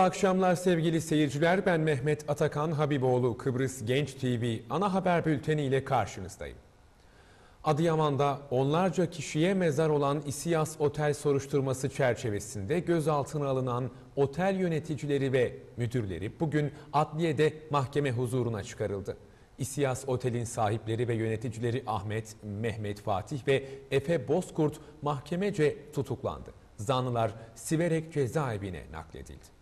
akşamlar sevgili seyirciler. Ben Mehmet Atakan Habiboğlu Kıbrıs Genç TV ana haber bülteni ile karşınızdayım. Adıyaman'da onlarca kişiye mezar olan İSİAS Otel soruşturması çerçevesinde gözaltına alınan otel yöneticileri ve müdürleri bugün adliyede mahkeme huzuruna çıkarıldı. İSİAS Otel'in sahipleri ve yöneticileri Ahmet, Mehmet Fatih ve Efe Bozkurt mahkemece tutuklandı zanlılar Siverek cezaevine nakledildi.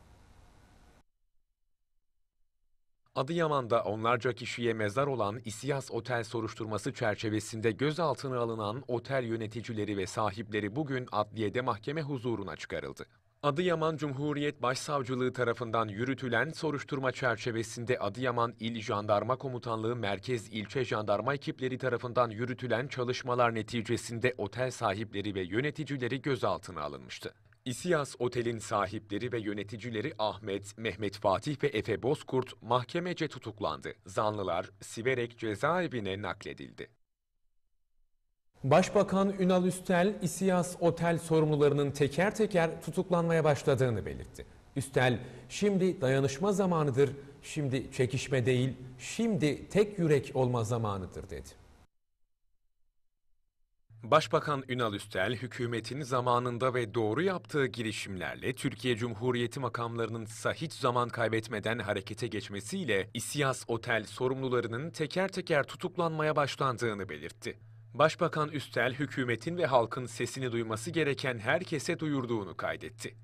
Adıyaman'da onlarca kişiye mezar olan İSİAS Otel soruşturması çerçevesinde gözaltına alınan otel yöneticileri ve sahipleri bugün adliyede mahkeme huzuruna çıkarıldı. Adıyaman Cumhuriyet Başsavcılığı tarafından yürütülen soruşturma çerçevesinde Adıyaman İl Jandarma Komutanlığı Merkez İlçe Jandarma ekipleri tarafından yürütülen çalışmalar neticesinde otel sahipleri ve yöneticileri gözaltına alınmıştı. İSİAS Otel'in sahipleri ve yöneticileri Ahmet, Mehmet Fatih ve Efe Bozkurt mahkemece tutuklandı. Zanlılar Siverek cezaevine nakledildi. Başbakan Ünal Üstel, İSİAS Otel sorumlularının teker teker tutuklanmaya başladığını belirtti. Üstel, şimdi dayanışma zamanıdır, şimdi çekişme değil, şimdi tek yürek olma zamanıdır dedi. Başbakan Ünal Üstel, hükümetin zamanında ve doğru yaptığı girişimlerle Türkiye Cumhuriyeti makamlarının ise zaman kaybetmeden harekete geçmesiyle İSİAS Otel sorumlularının teker teker tutuklanmaya başlandığını belirtti. Başbakan Üstel, hükümetin ve halkın sesini duyması gereken herkese duyurduğunu kaydetti.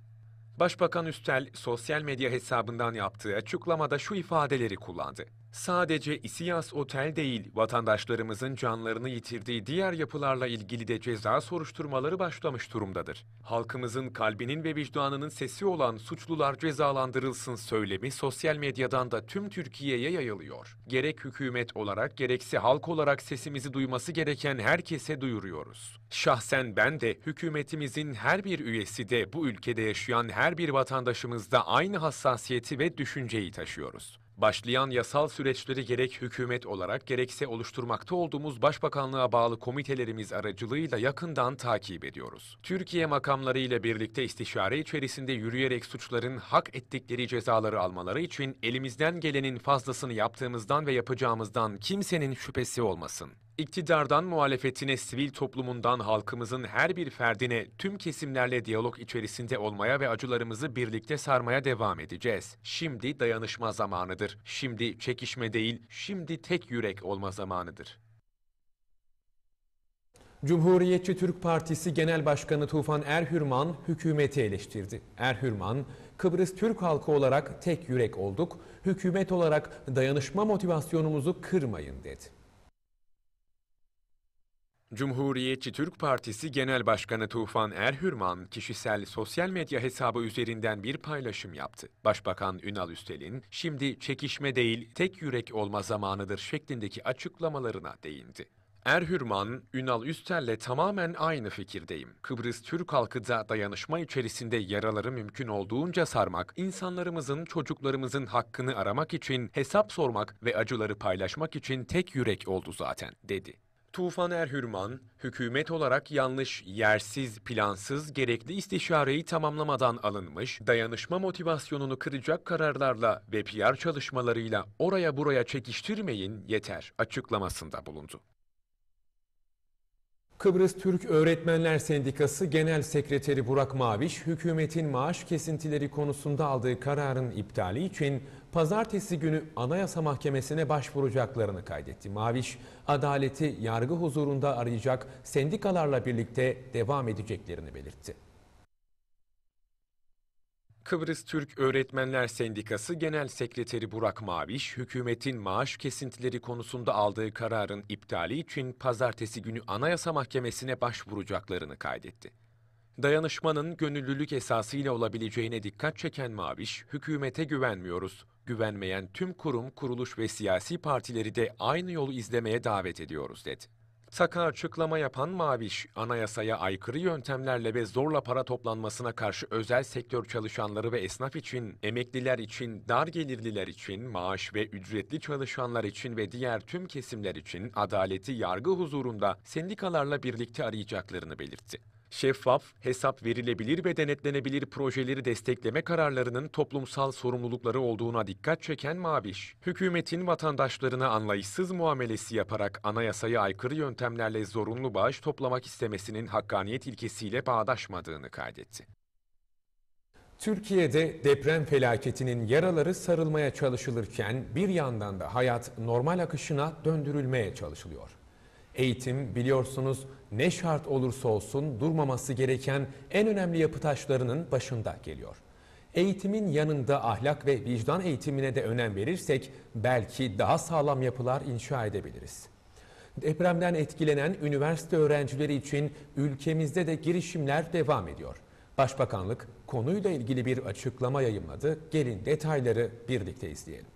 Başbakan Üstel, sosyal medya hesabından yaptığı açıklamada şu ifadeleri kullandı. Sadece İSİAS Otel değil, vatandaşlarımızın canlarını yitirdiği diğer yapılarla ilgili de ceza soruşturmaları başlamış durumdadır. Halkımızın kalbinin ve vicdanının sesi olan suçlular cezalandırılsın söylemi sosyal medyadan da tüm Türkiye'ye yayılıyor. Gerek hükümet olarak gerekse halk olarak sesimizi duyması gereken herkese duyuruyoruz. Şahsen ben de hükümetimizin her bir üyesi de bu ülkede yaşayan her bir vatandaşımızda aynı hassasiyeti ve düşünceyi taşıyoruz. Başlayan yasal süreçleri gerek hükümet olarak gerekse oluşturmakta olduğumuz başbakanlığa bağlı komitelerimiz aracılığıyla yakından takip ediyoruz. Türkiye makamları ile birlikte istişare içerisinde yürüyerek suçların hak ettikleri cezaları almaları için elimizden gelenin fazlasını yaptığımızdan ve yapacağımızdan kimsenin şüphesi olmasın. İktidardan muhalefetine, sivil toplumundan halkımızın her bir ferdine tüm kesimlerle diyalog içerisinde olmaya ve acılarımızı birlikte sarmaya devam edeceğiz. Şimdi dayanışma zamanıdır. Şimdi çekişme değil, şimdi tek yürek olma zamanıdır. Cumhuriyetçi Türk Partisi Genel Başkanı Tufan Erhürman hükümeti eleştirdi. Erhürman, Kıbrıs Türk halkı olarak tek yürek olduk, hükümet olarak dayanışma motivasyonumuzu kırmayın dedi. Cumhuriyetçi Türk Partisi Genel Başkanı Tufan Erhürman kişisel sosyal medya hesabı üzerinden bir paylaşım yaptı. Başbakan Ünal Üstel'in şimdi çekişme değil tek yürek olma zamanıdır şeklindeki açıklamalarına değindi. Erhürman, Ünal Üstel'le tamamen aynı fikirdeyim. Kıbrıs Türk halkı da dayanışma içerisinde yaraları mümkün olduğunca sarmak, insanlarımızın, çocuklarımızın hakkını aramak için hesap sormak ve acıları paylaşmak için tek yürek oldu zaten, dedi. Tufan Erhürman, hükümet olarak yanlış, yersiz, plansız, gerekli istişareyi tamamlamadan alınmış, dayanışma motivasyonunu kıracak kararlarla ve PR çalışmalarıyla oraya buraya çekiştirmeyin yeter açıklamasında bulundu. Kıbrıs Türk Öğretmenler Sendikası Genel Sekreteri Burak Maviş, hükümetin maaş kesintileri konusunda aldığı kararın iptali için pazartesi günü Anayasa Mahkemesi'ne başvuracaklarını kaydetti. Maviş, adaleti yargı huzurunda arayacak sendikalarla birlikte devam edeceklerini belirtti. Kıbrıs Türk Öğretmenler Sendikası Genel Sekreteri Burak Maviş, hükümetin maaş kesintileri konusunda aldığı kararın iptali için pazartesi günü Anayasa Mahkemesi'ne başvuracaklarını kaydetti. Dayanışmanın gönüllülük esasıyla olabileceğine dikkat çeken Maviş, hükümete güvenmiyoruz. Güvenmeyen tüm kurum, kuruluş ve siyasi partileri de aynı yolu izlemeye davet ediyoruz dedi taka açıklama yapan Maviş, anayasaya aykırı yöntemlerle ve zorla para toplanmasına karşı özel sektör çalışanları ve esnaf için, emekliler için, dar gelirliler için, maaş ve ücretli çalışanlar için ve diğer tüm kesimler için adaleti yargı huzurunda sendikalarla birlikte arayacaklarını belirtti şeffaf, hesap verilebilir ve denetlenebilir projeleri destekleme kararlarının toplumsal sorumlulukları olduğuna dikkat çeken Maviş, hükümetin vatandaşlarına anlayışsız muamelesi yaparak anayasaya aykırı yöntemlerle zorunlu bağış toplamak istemesinin hakkaniyet ilkesiyle bağdaşmadığını kaydetti. Türkiye'de deprem felaketinin yaraları sarılmaya çalışılırken bir yandan da hayat normal akışına döndürülmeye çalışılıyor. Eğitim biliyorsunuz ne şart olursa olsun durmaması gereken en önemli yapı taşlarının başında geliyor. Eğitimin yanında ahlak ve vicdan eğitimine de önem verirsek belki daha sağlam yapılar inşa edebiliriz. Depremden etkilenen üniversite öğrencileri için ülkemizde de girişimler devam ediyor. Başbakanlık konuyla ilgili bir açıklama yayınladı. Gelin detayları birlikte izleyelim.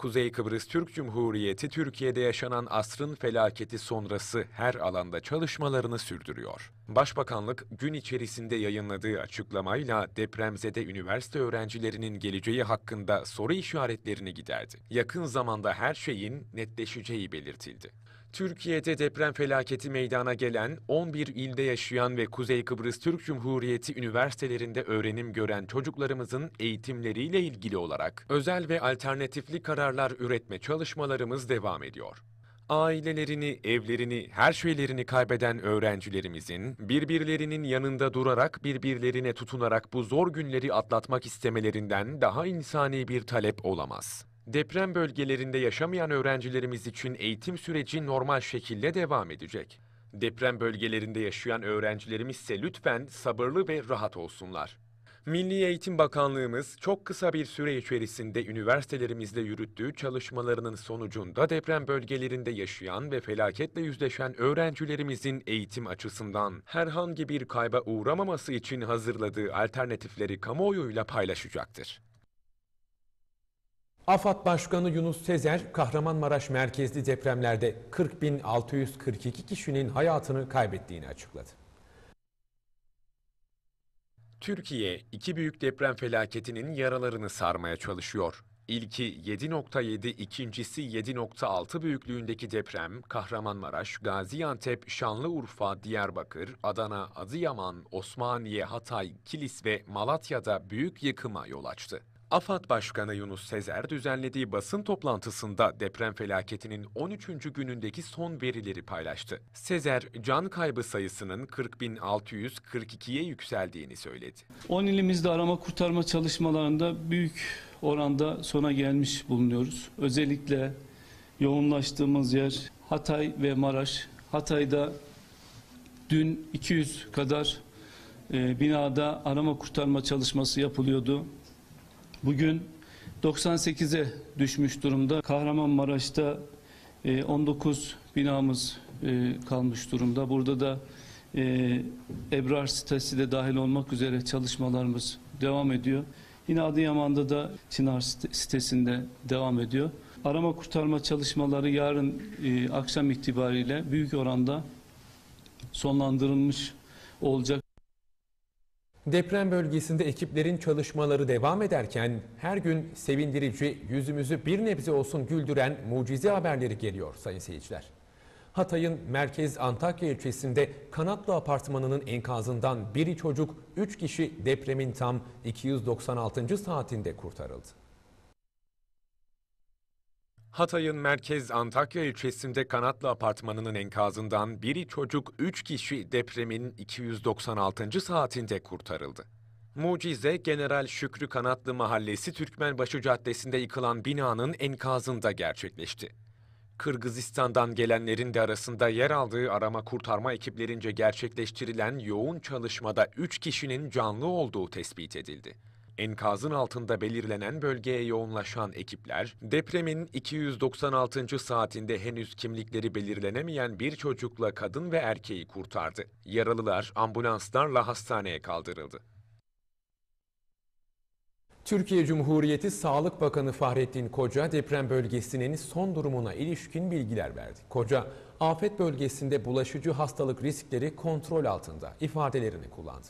Kuzey Kıbrıs Türk Cumhuriyeti Türkiye'de yaşanan asrın felaketi sonrası her alanda çalışmalarını sürdürüyor. Başbakanlık gün içerisinde yayınladığı açıklamayla depremzede üniversite öğrencilerinin geleceği hakkında soru işaretlerini giderdi. Yakın zamanda her şeyin netleşeceği belirtildi. Türkiye'de deprem felaketi meydana gelen 11 ilde yaşayan ve Kuzey Kıbrıs Türk Cumhuriyeti üniversitelerinde öğrenim gören çocuklarımızın eğitimleriyle ilgili olarak özel ve alternatifli kararlar üretme çalışmalarımız devam ediyor ailelerini, evlerini, her şeylerini kaybeden öğrencilerimizin birbirlerinin yanında durarak, birbirlerine tutunarak bu zor günleri atlatmak istemelerinden daha insani bir talep olamaz. Deprem bölgelerinde yaşamayan öğrencilerimiz için eğitim süreci normal şekilde devam edecek. Deprem bölgelerinde yaşayan öğrencilerimiz ise lütfen sabırlı ve rahat olsunlar. Milli Eğitim Bakanlığımız çok kısa bir süre içerisinde üniversitelerimizde yürüttüğü çalışmalarının sonucunda deprem bölgelerinde yaşayan ve felaketle yüzleşen öğrencilerimizin eğitim açısından herhangi bir kayba uğramaması için hazırladığı alternatifleri kamuoyuyla paylaşacaktır. AFAD Başkanı Yunus Sezer, Kahramanmaraş merkezli depremlerde 40.642 kişinin hayatını kaybettiğini açıkladı. Türkiye, iki büyük deprem felaketinin yaralarını sarmaya çalışıyor. İlki 7.7, ikincisi 7.6 büyüklüğündeki deprem Kahramanmaraş, Gaziantep, Şanlıurfa, Diyarbakır, Adana, Adıyaman, Osmaniye, Hatay, Kilis ve Malatya'da büyük yıkıma yol açtı. AFAD Başkanı Yunus Sezer düzenlediği basın toplantısında deprem felaketinin 13. günündeki son verileri paylaştı. Sezer, can kaybı sayısının 40.642'ye yükseldiğini söyledi. 10 ilimizde arama kurtarma çalışmalarında büyük oranda sona gelmiş bulunuyoruz. Özellikle yoğunlaştığımız yer Hatay ve Maraş. Hatay'da dün 200 kadar e, binada arama kurtarma çalışması yapılıyordu. Bugün 98'e düşmüş durumda. Kahramanmaraş'ta 19 e, binamız e, kalmış durumda. Burada da e, Ebrar sitesi de dahil olmak üzere çalışmalarımız devam ediyor. Yine Adıyaman'da da Çınar sitesinde devam ediyor. Arama kurtarma çalışmaları yarın akşam itibariyle büyük oranda sonlandırılmış olacak. Deprem bölgesinde ekiplerin çalışmaları devam ederken her gün sevindirici, yüzümüzü bir nebze olsun güldüren mucize haberleri geliyor sayın seyirciler. Hatay'ın merkez Antakya ilçesinde Kanatlı Apartmanı'nın enkazından biri çocuk, 3 kişi depremin tam 296. saatinde kurtarıldı. Hatay'ın merkez Antakya ilçesinde Kanatlı Apartmanı'nın enkazından biri çocuk 3 kişi depremin 296. saatinde kurtarıldı. Mucize General Şükrü Kanatlı Mahallesi Türkmenbaşı Caddesi'nde yıkılan binanın enkazında gerçekleşti. Kırgızistan'dan gelenlerin de arasında yer aldığı arama kurtarma ekiplerince gerçekleştirilen yoğun çalışmada 3 kişinin canlı olduğu tespit edildi. Enkazın altında belirlenen bölgeye yoğunlaşan ekipler, depremin 296. saatinde henüz kimlikleri belirlenemeyen bir çocukla kadın ve erkeği kurtardı. Yaralılar ambulanslarla hastaneye kaldırıldı. Türkiye Cumhuriyeti Sağlık Bakanı Fahrettin Koca deprem bölgesinin son durumuna ilişkin bilgiler verdi. Koca, afet bölgesinde bulaşıcı hastalık riskleri kontrol altında ifadelerini kullandı.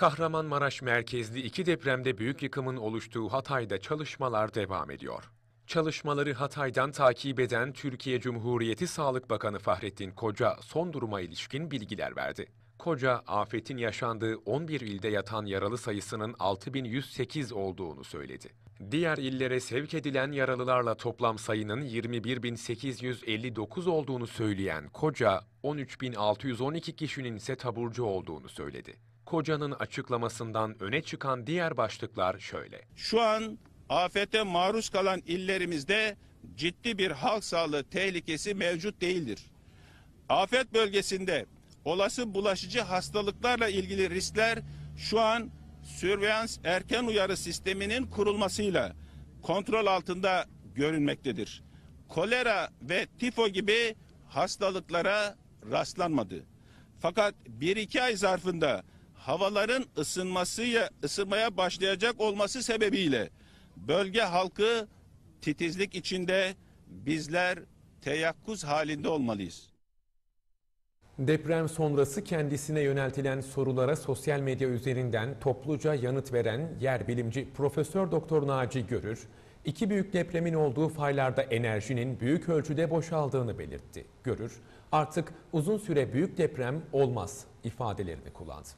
Kahramanmaraş merkezli iki depremde büyük yıkımın oluştuğu Hatay'da çalışmalar devam ediyor. Çalışmaları Hatay'dan takip eden Türkiye Cumhuriyeti Sağlık Bakanı Fahrettin Koca son duruma ilişkin bilgiler verdi. Koca, afetin yaşandığı 11 ilde yatan yaralı sayısının 6108 olduğunu söyledi. Diğer illere sevk edilen yaralılarla toplam sayının 21859 olduğunu söyleyen Koca, 13612 kişinin ise taburcu olduğunu söyledi. Koca'nın açıklamasından öne çıkan diğer başlıklar şöyle. Şu an afete maruz kalan illerimizde ciddi bir halk sağlığı tehlikesi mevcut değildir. Afet bölgesinde olası bulaşıcı hastalıklarla ilgili riskler şu an sürveillans erken uyarı sisteminin kurulmasıyla kontrol altında görünmektedir. Kolera ve tifo gibi hastalıklara rastlanmadı. Fakat bir iki ay zarfında havaların ısınması ya ısınmaya başlayacak olması sebebiyle bölge halkı titizlik içinde bizler teyakkuz halinde olmalıyız. Deprem sonrası kendisine yöneltilen sorulara sosyal medya üzerinden topluca yanıt veren yer bilimci Profesör Doktor Naci Görür, iki büyük depremin olduğu faylarda enerjinin büyük ölçüde boşaldığını belirtti. Görür, artık uzun süre büyük deprem olmaz ifadelerini kullandı.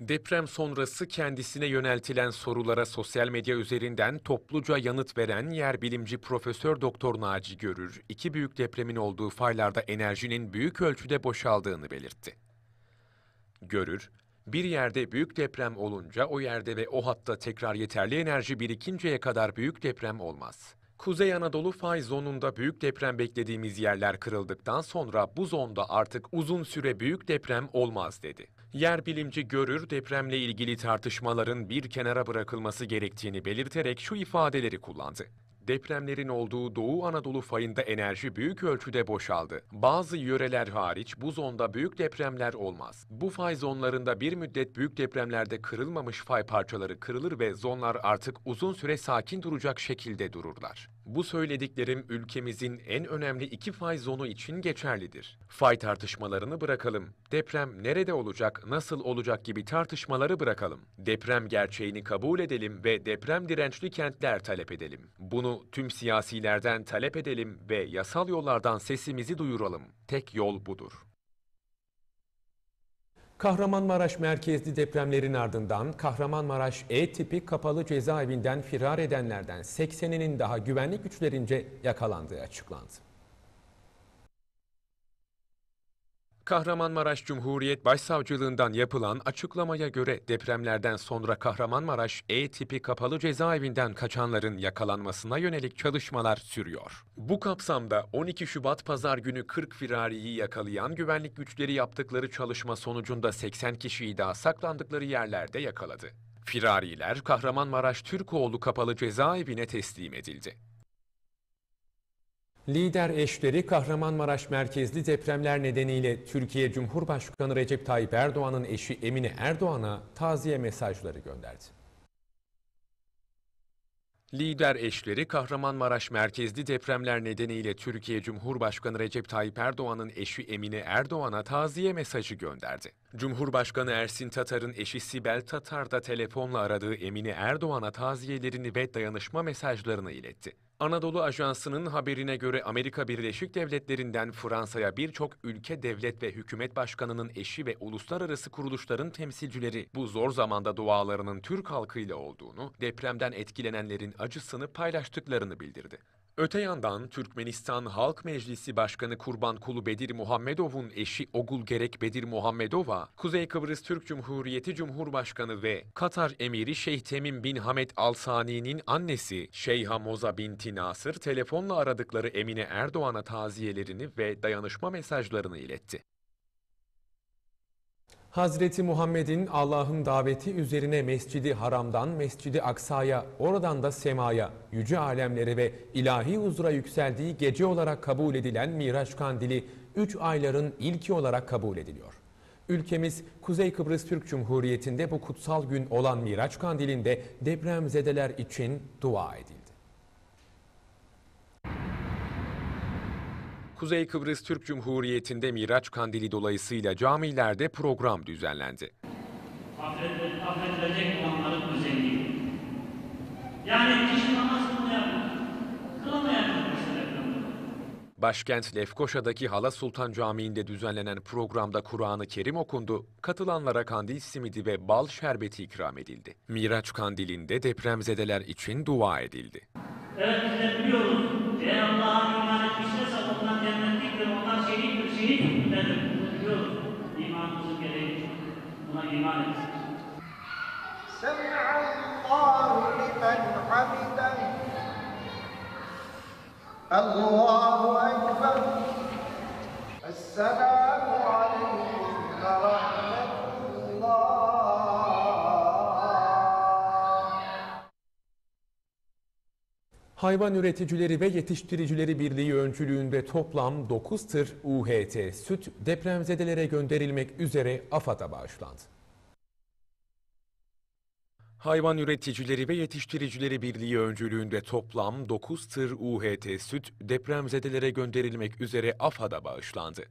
Deprem sonrası kendisine yöneltilen sorulara sosyal medya üzerinden topluca yanıt veren yer bilimci Profesör Doktor Naci Görür, iki büyük depremin olduğu faylarda enerjinin büyük ölçüde boşaldığını belirtti. Görür, bir yerde büyük deprem olunca o yerde ve o hatta tekrar yeterli enerji birikinceye kadar büyük deprem olmaz. Kuzey Anadolu fay zonunda büyük deprem beklediğimiz yerler kırıldıktan sonra bu zonda artık uzun süre büyük deprem olmaz dedi. Yer bilimci görür depremle ilgili tartışmaların bir kenara bırakılması gerektiğini belirterek şu ifadeleri kullandı depremlerin olduğu Doğu Anadolu fayında enerji büyük ölçüde boşaldı. Bazı yöreler hariç bu zonda büyük depremler olmaz. Bu fay zonlarında bir müddet büyük depremlerde kırılmamış fay parçaları kırılır ve zonlar artık uzun süre sakin duracak şekilde dururlar. Bu söylediklerim ülkemizin en önemli iki fay zonu için geçerlidir. Fay tartışmalarını bırakalım. Deprem nerede olacak, nasıl olacak gibi tartışmaları bırakalım. Deprem gerçeğini kabul edelim ve deprem dirençli kentler talep edelim. Bunu tüm siyasilerden talep edelim ve yasal yollardan sesimizi duyuralım. Tek yol budur. Kahramanmaraş merkezli depremlerin ardından Kahramanmaraş E tipi kapalı cezaevinden firar edenlerden 80'inin daha güvenlik güçlerince yakalandığı açıklandı. Kahramanmaraş Cumhuriyet Başsavcılığından yapılan açıklamaya göre depremlerden sonra Kahramanmaraş E tipi kapalı cezaevinden kaçanların yakalanmasına yönelik çalışmalar sürüyor. Bu kapsamda 12 Şubat pazar günü 40 firariyi yakalayan güvenlik güçleri yaptıkları çalışma sonucunda 80 kişiyi daha saklandıkları yerlerde yakaladı. Firariler Kahramanmaraş Türkoğlu Kapalı Cezaevine teslim edildi. Lider eşleri Kahramanmaraş merkezli depremler nedeniyle Türkiye Cumhurbaşkanı Recep Tayyip Erdoğan'ın eşi Emine Erdoğan'a taziye mesajları gönderdi. Lider eşleri Kahramanmaraş merkezli depremler nedeniyle Türkiye Cumhurbaşkanı Recep Tayyip Erdoğan'ın eşi Emine Erdoğan'a taziye mesajı gönderdi. Cumhurbaşkanı Ersin Tatar'ın eşi Sibel Tatar da telefonla aradığı Emine Erdoğan'a taziyelerini ve dayanışma mesajlarını iletti. Anadolu Ajansı'nın haberine göre Amerika Birleşik Devletleri'nden Fransa'ya birçok ülke devlet ve hükümet başkanının eşi ve uluslararası kuruluşların temsilcileri bu zor zamanda dualarının Türk halkıyla olduğunu, depremden etkilenenlerin acısını paylaştıklarını bildirdi. Öte yandan Türkmenistan Halk Meclisi Başkanı Kurbankulu Bedir Muhammedov'un eşi Ogul Gerek Bedir Muhammedova, Kuzey Kıbrıs Türk Cumhuriyeti Cumhurbaşkanı ve Katar Emiri Şeyh Temim bin Hamed Al Sani'nin annesi Şeyha Moza binti Nasır telefonla aradıkları Emine Erdoğan'a taziyelerini ve dayanışma mesajlarını iletti. Hazreti Muhammed'in Allah'ın daveti üzerine Mescidi Haram'dan Mescidi Aksa'ya, oradan da semaya, yüce alemlere ve ilahi huzura yükseldiği gece olarak kabul edilen Miraç Kandili 3 ayların ilki olarak kabul ediliyor. Ülkemiz Kuzey Kıbrıs Türk Cumhuriyeti'nde bu kutsal gün olan Miraç Kandili'nde depremzedeler için dua ediliyor. Kuzey Kıbrıs Türk Cumhuriyeti'nde Miraç Kandili dolayısıyla camilerde program düzenlendi. Affedilecek, affedilecek olanların özelliği. Yani kişi namaz kılmayan, kılamayan Başkent Lefkoşa'daki Hala Sultan Camii'nde düzenlenen programda Kur'an-ı Kerim okundu, katılanlara kandil simidi ve bal şerbeti ikram edildi. Miraç kandilinde depremzedeler için dua edildi. Evet biliyoruz, ey Allah'ın شيء that the pure سمع الله لمن حمده الله أكبر السلام عليكم ورحمة Hayvan Üreticileri ve Yetiştiricileri Birliği öncülüğünde toplam 9 tır UHT süt depremzedelere gönderilmek üzere AFAD'a bağışlandı. Hayvan Üreticileri ve Yetiştiricileri Birliği öncülüğünde toplam 9 tır UHT süt depremzedelere gönderilmek üzere AFAD'a bağışlandı.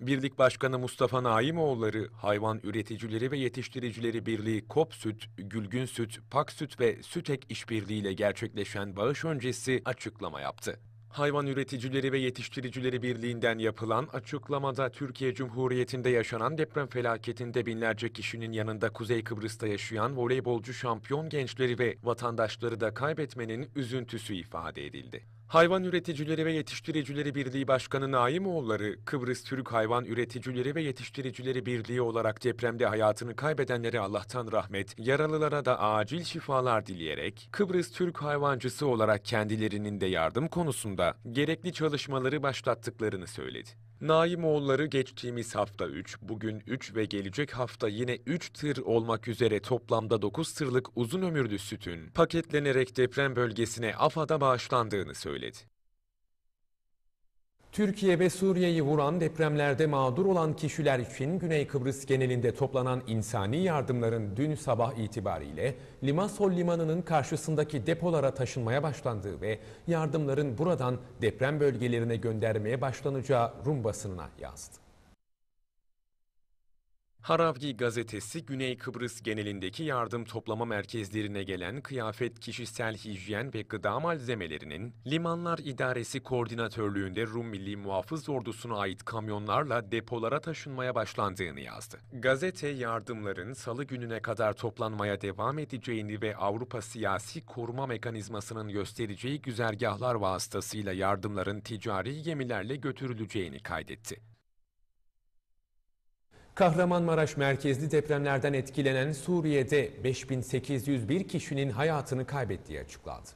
Birlik Başkanı Mustafa Naimoğulları, Hayvan Üreticileri ve Yetiştiricileri Birliği KOP Süt, Gülgün Süt, Pak Süt ve Sütek İşbirliği ile gerçekleşen bağış öncesi açıklama yaptı. Hayvan Üreticileri ve Yetiştiricileri Birliği'nden yapılan açıklamada Türkiye Cumhuriyeti'nde yaşanan deprem felaketinde binlerce kişinin yanında Kuzey Kıbrıs'ta yaşayan voleybolcu şampiyon gençleri ve vatandaşları da kaybetmenin üzüntüsü ifade edildi. Hayvan Üreticileri ve Yetiştiricileri Birliği Başkanı Naimoğulları, Kıbrıs Türk Hayvan Üreticileri ve Yetiştiricileri Birliği olarak depremde hayatını kaybedenlere Allah'tan rahmet, yaralılara da acil şifalar dileyerek, Kıbrıs Türk hayvancısı olarak kendilerinin de yardım konusunda gerekli çalışmaları başlattıklarını söyledi. Naimoğulları geçtiğimiz hafta 3, bugün 3 ve gelecek hafta yine 3 tır olmak üzere toplamda 9 tırlık uzun ömürlü sütün paketlenerek deprem bölgesine AFAD'a bağışlandığını söyledi. Türkiye ve Suriye'yi vuran depremlerde mağdur olan kişiler için Güney Kıbrıs genelinde toplanan insani yardımların dün sabah itibariyle Limassol Limanı'nın karşısındaki depolara taşınmaya başlandığı ve yardımların buradan deprem bölgelerine göndermeye başlanacağı Rum basınına yazdı. Haravgi gazetesi Güney Kıbrıs genelindeki yardım toplama merkezlerine gelen kıyafet, kişisel hijyen ve gıda malzemelerinin Limanlar İdaresi Koordinatörlüğü'nde Rum Milli Muhafız Ordusu'na ait kamyonlarla depolara taşınmaya başlandığını yazdı. Gazete yardımların salı gününe kadar toplanmaya devam edeceğini ve Avrupa Siyasi Koruma Mekanizması'nın göstereceği güzergahlar vasıtasıyla yardımların ticari gemilerle götürüleceğini kaydetti. Kahramanmaraş merkezli depremlerden etkilenen Suriye'de 5801 kişinin hayatını kaybettiği açıklandı.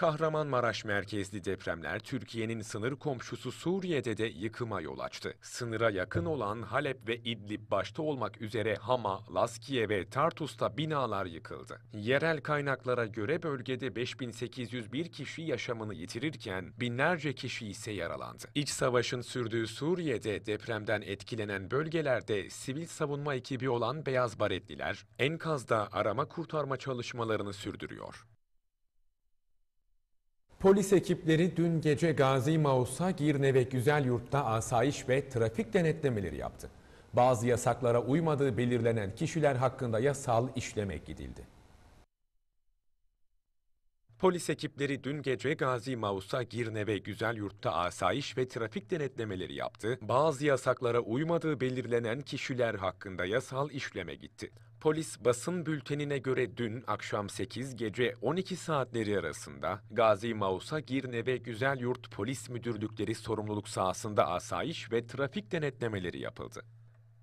Kahramanmaraş merkezli depremler Türkiye'nin sınır komşusu Suriye'de de yıkıma yol açtı. Sınıra yakın olan Halep ve İdlib başta olmak üzere Hama, Laskiye ve Tartus'ta binalar yıkıldı. Yerel kaynaklara göre bölgede 5801 kişi yaşamını yitirirken binlerce kişi ise yaralandı. İç savaşın sürdüğü Suriye'de depremden etkilenen bölgelerde sivil savunma ekibi olan Beyaz Baretliler enkazda arama kurtarma çalışmalarını sürdürüyor. Polis ekipleri dün gece Gazi Mausa, Girne ve Güzelyurt'ta asayiş ve trafik denetlemeleri yaptı. Bazı yasaklara uymadığı belirlenen kişiler hakkında yasal işleme gidildi. Polis ekipleri dün gece Gazi Mausa, Girne ve Güzelyurt'ta asayiş ve trafik denetlemeleri yaptı. Bazı yasaklara uymadığı belirlenen kişiler hakkında yasal işleme gitti. Polis basın bültenine göre dün akşam 8 gece 12 saatleri arasında Gazi Mausa Girne ve Güzel Yurt Polis Müdürlükleri sorumluluk sahasında asayiş ve trafik denetlemeleri yapıldı.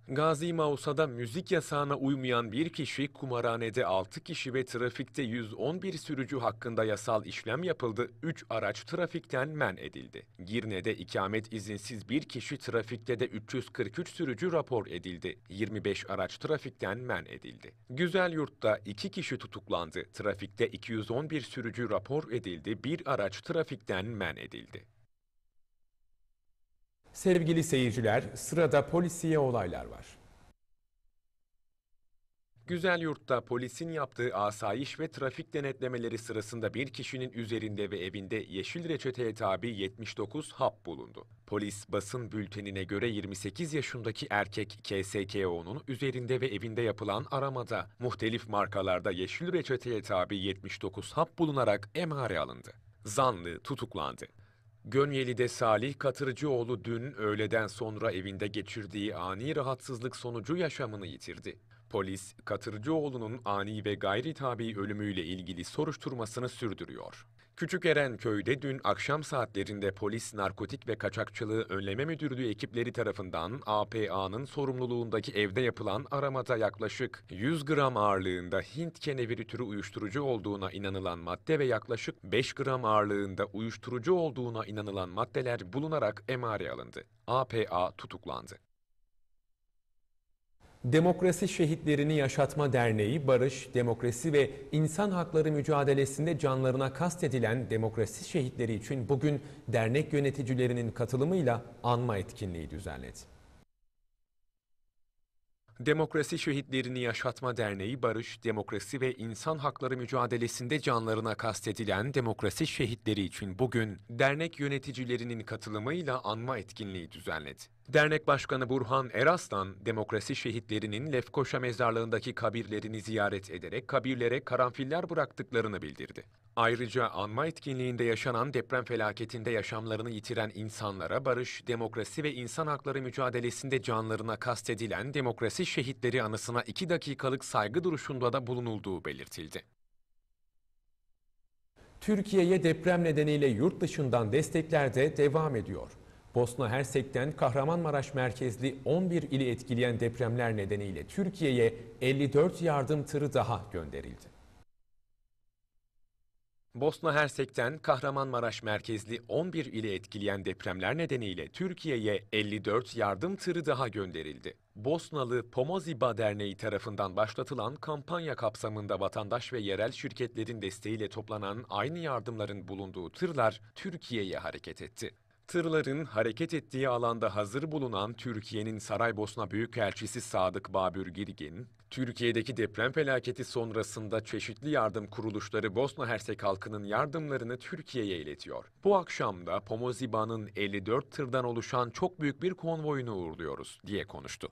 Gazi Mausa'da müzik yasağına uymayan bir kişi, kumarhanede 6 kişi ve trafikte 111 sürücü hakkında yasal işlem yapıldı, 3 araç trafikten men edildi. Girne'de ikamet izinsiz bir kişi, trafikte de 343 sürücü rapor edildi, 25 araç trafikten men edildi. Güzel Yurt'ta 2 kişi tutuklandı, trafikte 211 sürücü rapor edildi, 1 araç trafikten men edildi. Sevgili seyirciler, sırada polisiye olaylar var. Güzel Yurt'ta polisin yaptığı asayiş ve trafik denetlemeleri sırasında bir kişinin üzerinde ve evinde yeşil reçeteye tabi 79 hap bulundu. Polis basın bültenine göre 28 yaşındaki erkek KSKO'nun üzerinde ve evinde yapılan aramada muhtelif markalarda yeşil reçeteye tabi 79 hap bulunarak emare alındı. Zanlı tutuklandı. Gönyeli'de Salih Katırcıoğlu dün öğleden sonra evinde geçirdiği ani rahatsızlık sonucu yaşamını yitirdi. Polis, Katırcıoğlu'nun ani ve gayri tabi ölümüyle ilgili soruşturmasını sürdürüyor. Küçük Eren köyde dün akşam saatlerinde polis narkotik ve kaçakçılığı önleme müdürlüğü ekipleri tarafından APA'nın sorumluluğundaki evde yapılan aramada yaklaşık 100 gram ağırlığında Hint keneviri türü uyuşturucu olduğuna inanılan madde ve yaklaşık 5 gram ağırlığında uyuşturucu olduğuna inanılan maddeler bulunarak emare alındı. APA tutuklandı. Demokrasi Şehitlerini Yaşatma Derneği, barış, demokrasi ve İnsan hakları mücadelesinde canlarına kastedilen demokrasi şehitleri için bugün dernek yöneticilerinin katılımıyla anma etkinliği düzenledi. Demokrasi Şehitlerini Yaşatma Derneği Barış, Demokrasi ve İnsan Hakları Mücadelesinde canlarına kastedilen demokrasi şehitleri için bugün dernek yöneticilerinin katılımıyla anma etkinliği düzenledi. Dernek Başkanı Burhan Eraslan, demokrasi şehitlerinin Lefkoşa mezarlığındaki kabirlerini ziyaret ederek kabirlere karanfiller bıraktıklarını bildirdi. Ayrıca anma etkinliğinde yaşanan deprem felaketinde yaşamlarını yitiren insanlara barış, demokrasi ve insan hakları mücadelesinde canlarına kastedilen demokrasi şehitleri anısına iki dakikalık saygı duruşunda da bulunulduğu belirtildi. Türkiye'ye deprem nedeniyle yurt dışından destekler de devam ediyor. Bosna Hersek'ten Kahramanmaraş merkezli 11 ili etkileyen depremler nedeniyle Türkiye'ye 54 yardım tırı daha gönderildi. Bosna Hersek'ten Kahramanmaraş merkezli 11 ili etkileyen depremler nedeniyle Türkiye'ye 54 yardım tırı daha gönderildi. Bosnalı Pomoziba Derneği tarafından başlatılan kampanya kapsamında vatandaş ve yerel şirketlerin desteğiyle toplanan aynı yardımların bulunduğu tırlar Türkiye'ye hareket etti. Tırların hareket ettiği alanda hazır bulunan Türkiye'nin Saraybosna Büyükelçisi Sadık Babür Girgin, Türkiye'deki deprem felaketi sonrasında çeşitli yardım kuruluşları Bosna Hersek halkının yardımlarını Türkiye'ye iletiyor. Bu akşam da Pomoziba'nın 54 tırdan oluşan çok büyük bir konvoyunu uğurluyoruz diye konuştu.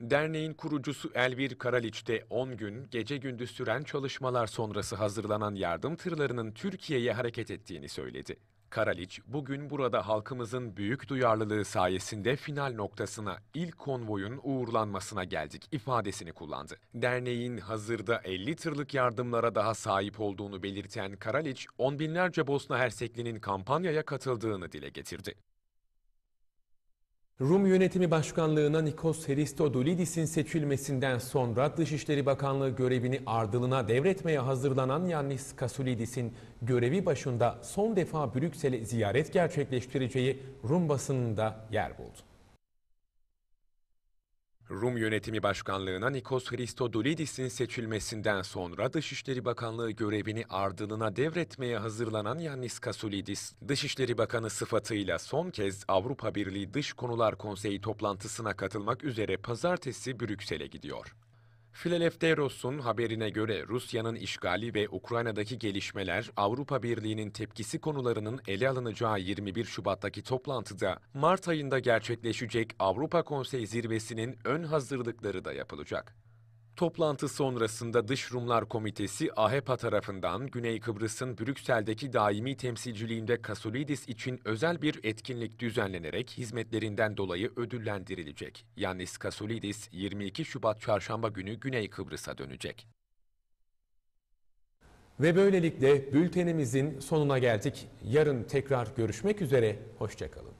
Derneğin kurucusu Elvir Karaliç de 10 gün gece gündüz süren çalışmalar sonrası hazırlanan yardım tırlarının Türkiye'ye hareket ettiğini söyledi. Karaliç bugün burada halkımızın büyük duyarlılığı sayesinde final noktasına ilk konvoyun uğurlanmasına geldik ifadesini kullandı. Derneğin hazırda 50 tırlık yardımlara daha sahip olduğunu belirten Karaliç, on binlerce Bosna Hersekli'nin kampanyaya katıldığını dile getirdi. Rum Yönetimi Başkanlığı'na Nikos Hristodoulidis'in seçilmesinden sonra Dışişleri Bakanlığı görevini ardılına devretmeye hazırlanan Yannis Kasulidis'in görevi başında son defa Brüksel'e ziyaret gerçekleştireceği Rum basınında yer buldu. Rum Yönetimi Başkanlığı'na Nikos Christodoulidis'in seçilmesinden sonra Dışişleri Bakanlığı görevini ardılına devretmeye hazırlanan Yannis Kasoulidis, Dışişleri Bakanı sıfatıyla son kez Avrupa Birliği Dış Konular Konseyi toplantısına katılmak üzere pazartesi Brüksel'e gidiyor. Filadelfia'nın haberine göre Rusya'nın işgali ve Ukrayna'daki gelişmeler Avrupa Birliği'nin tepkisi konularının ele alınacağı 21 Şubat'taki toplantıda Mart ayında gerçekleşecek Avrupa Konseyi zirvesinin ön hazırlıkları da yapılacak. Toplantı sonrasında Dış Rumlar Komitesi AHEPA tarafından Güney Kıbrıs'ın Brüksel'deki daimi temsilciliğinde Kasolidis için özel bir etkinlik düzenlenerek hizmetlerinden dolayı ödüllendirilecek. Yannis Kasolidis 22 Şubat çarşamba günü Güney Kıbrıs'a dönecek. Ve böylelikle bültenimizin sonuna geldik. Yarın tekrar görüşmek üzere, hoşçakalın.